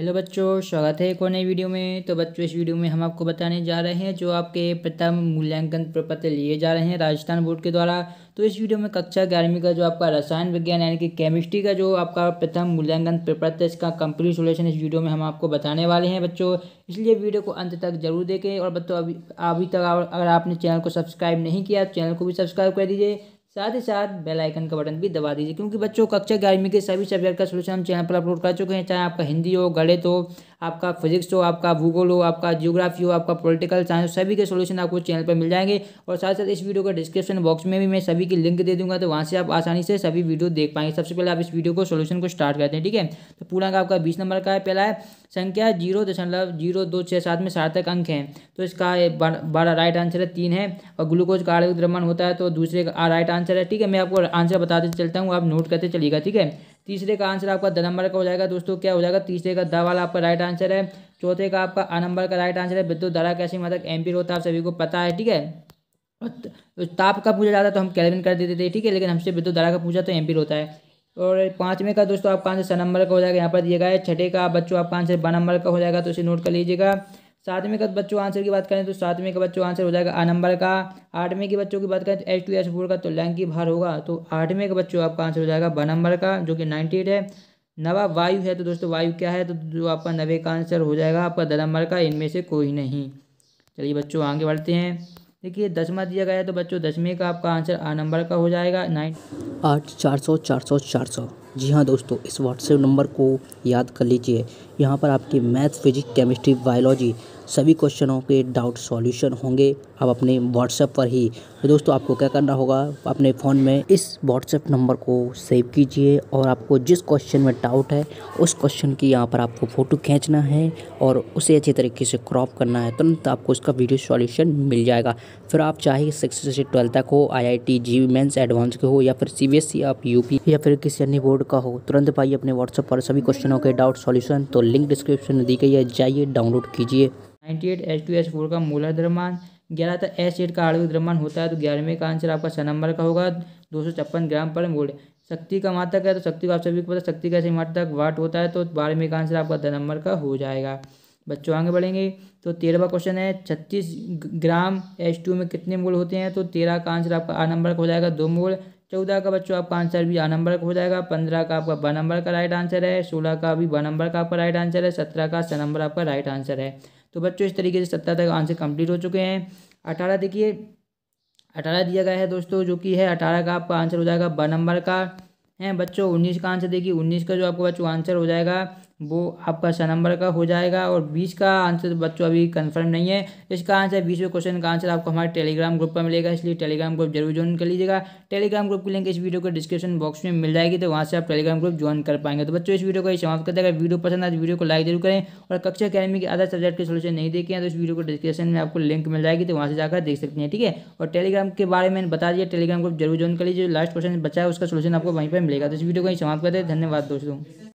hello बच्चों स्वागत है एक और नई वीडियो में तो बच्चों इस वीडियो में हम आपको बताने जा रहे हैं जो आपके प्रथम मूल्यांकन प्रपत्र लिए जा रहे हैं राजस्थान बोर्ड के द्वारा तो इस वीडियो में कक्षा ग्यारहवीं का जो आपका रसायन विज्ञान यानी कि केमिस्ट्री का जो आपका प्रथम मूल्यांकन प्रपत्र इसका कंप्लीट सोल्यूशन इस वीडियो में हम आपको बताने वाले हैं बच्चों इसलिए वीडियो को अंत तक जरूर देखें और बच्चों अभी अभी तक अगर आपने चैनल को सब्सक्राइब नहीं किया चैनल को भी सब्सक्राइब कर दीजिए साथ ही साथ बेल आइकन का बटन भी दबा दीजिए क्योंकि बच्चों कक्षा ग्यारहवीं के सभी सब्जेक्ट का सोल्यूशन हम चैनल पर अपलोड कर चुके हैं चाहे आपका हिंदी हो गणित हो आपका फिजिक्स हो आपका भूगोल हो आपका जियोग्राफी हो आपका पॉलिटिकल साइंस सभी के सोल्यूशन आपको चैनल पर मिल जाएंगे और साथ साथ इस वीडियो के डिस्क्रिप्शन बॉक्स में भी मैं सभी की लिंक दे दूंगा तो वहाँ से आप आसानी से सभी वीडियो देख पाएंगे सबसे पहले आप इस वीडियो को सोल्यूशन को स्टार्ट करते हैं ठीक है तो पूर्णांक आपका बीस नंबर का है पहला है संख्या जीरो दशमलव जीरो दो छः सात में सार्थक अंक हैं तो इसका बड़ा राइट आंसर है तीन है और ग्लूकोज का आर्थिक द्रमण होता है तो दूसरे का राइट आंसर है ठीक है मैं आपको आंसर बताते चलता हूँ आप नोट करते चलिएगा ठीक है तीसरे का आंसर आपका द नंबर का हो जाएगा दोस्तों क्या हो जाएगा तीसरे का द वाला आपका राइट आंसर है चौथे का आपका अ नंबर का राइट आंसर है विद्युत धारा कैसे मतलब पी होता है आप सभी को पता है ठीक है ताप का पूछा जाता तो हम कैलविन कर देते थे ठीक है लेकिन हमसे विद्युत धारा का पूछा तो पी होता है और पाँचवें का दोस्तों आपका आंसर स नंबर का हो जाएगा यहाँ पर दिया गया है छठे का बच्चों आपका आंसर ब नंबर का हो जाएगा तो इसे नोट कर लीजिएगा सातवें का बच्चों आंसर की बात करें तो सातवें का बच्चों आंसर हो जाएगा आ नंबर का आठवें के बच्चों की बात करें तो एच टू एच फोर का तो लैंग की भार होगा तो आठवें का बच्चों आपका आंसर हो जाएगा ब नंबर का जो कि नाइन्टी एट है नवा वायु है तो दोस्तों वायु क्या है तो जो आपका नवे का आंसर हो जाएगा आपका द नंबर का इनमें से कोई नहीं चलिए बच्चों आगे बढ़ते हैं देखिए दसवा दिया गया है तो बच्चों दसवें का आपका आंसर आ नंबर का हो जाएगा नाइन आठ चार सौ चार सौ चार सौ जी हाँ दोस्तों इस व्हाट्सएप नंबर को याद कर लीजिए यहाँ पर आपके मैथ फिजिक्स केमिस्ट्री बायोलॉजी सभी क्वेश्चनों के डाउट सॉल्यूशन होंगे आप अपने व्हाट्सएप पर ही तो दोस्तों आपको क्या करना होगा अपने फ़ोन में इस व्हाट्सएप नंबर को सेव कीजिए और आपको जिस क्वेश्चन में डाउट है उस क्वेश्चन की यहाँ पर आपको फ़ोटो खींचना है और उसे अच्छे तरीके से क्रॉप करना है तुरंत आपको उसका वीडियो सॉल्यूशन मिल जाएगा फिर आप चाहे सिक्स से ट्वेल्थ तक हो आई आई टी जी एडवांस के हो या फिर सी बी एस आप यू पी या फिर किसी अन्य बोर्ड का हो तुरंत पाइए अपने व्हाट्सएप पर सभी क्वेश्चनों के डाउट सॉल्यूशन तो लिंक डिस्क्रिप्शन में दी गई है जाइए डाउनलोड कीजिए ninety eight H two H four का मूलर द्रमान ग्यारह था एच एट का आणविक द्रमान होता है तो ग्यारहवें का आंसर आपका स नंबर का होगा दो सौ छप्पन ग्राम पर मोल शक्ति का मात्रक है तो शक्ति को आप सभी को पता शक्ति कैसे मात्रक वाट होता है तो बारहवें का आंसर आपका दस नंबर का हो जाएगा बच्चों आगे बढ़ेंगे तो तेरहवा क्वेश्चन है छत्तीस ग्राम एच टू में कितने मोल होते हैं तो तेरह का आंसर आपका आठ नंबर का हो जाएगा दो मोल चौदह का बच्चों आपका आंसर भी आ नंबर का हो जाएगा पंद्रह का आपका ब नंबर का राइट आंसर है सोलह का भी ब नंबर का आपका राइट आंसर है सत्रह का स नंबर आपका राइट आंसर है तो बच्चों इस तरीके से सत्रह तक आंसर कंप्लीट हो चुके हैं अठारह देखिए अठारह दिया गया है दोस्तों जो कि है अठारह का आपका आंसर हो जाएगा ब नंबर का है बच्चों उन्नीस का आंसर देखिए उन्नीस का जो आपका बच्चों आंसर हो जाएगा वो आपका छः नंबर का हो जाएगा और बीस का आंसर बच्चों अभी कंफर्म नहीं है इसका आंसर बीसवें क्वेश्चन का आंसर आपको हमारे टेलीग्राम ग्रुप पर मिलेगा इसलिए टेलीग्राम ग्रुप जरूर ज्वाइन कर लीजिएगा टेलीग्राम ग्रुप की लिंक इस वीडियो को डिस्क्रिप्शन बॉक्स में मिल जाएगी तो वहाँ से आप टेलीग्राम ग्रुप ज्वाइन कर पाएंगे तो बच्चों इस वीडियो को ही समाप्त करते अगर वीडियो पसंद आए तो वीडियो को लाइक जरूर करें और कक्षा अकेडमी के अदर सब्जेक्ट के सोल्यूशन नहीं देखे हैं तो इस वीडियो को डिस्क्रिप्शन में आपको लिंक मिल जाएगी तो वहाँ से जाकर देख सकते हैं ठीक है और टेलीग्राम के बारे में बता दिया टेलीग्राम ग्रुप जरूर ज्वाइन कर लीजिए लास्ट क्वेश्चन बचा है उसका सोल्यूशन आपको वहीं पर मिलेगा तो इस वीडियो को ही समाप्त करते हैं धन्यवाद दोस्तों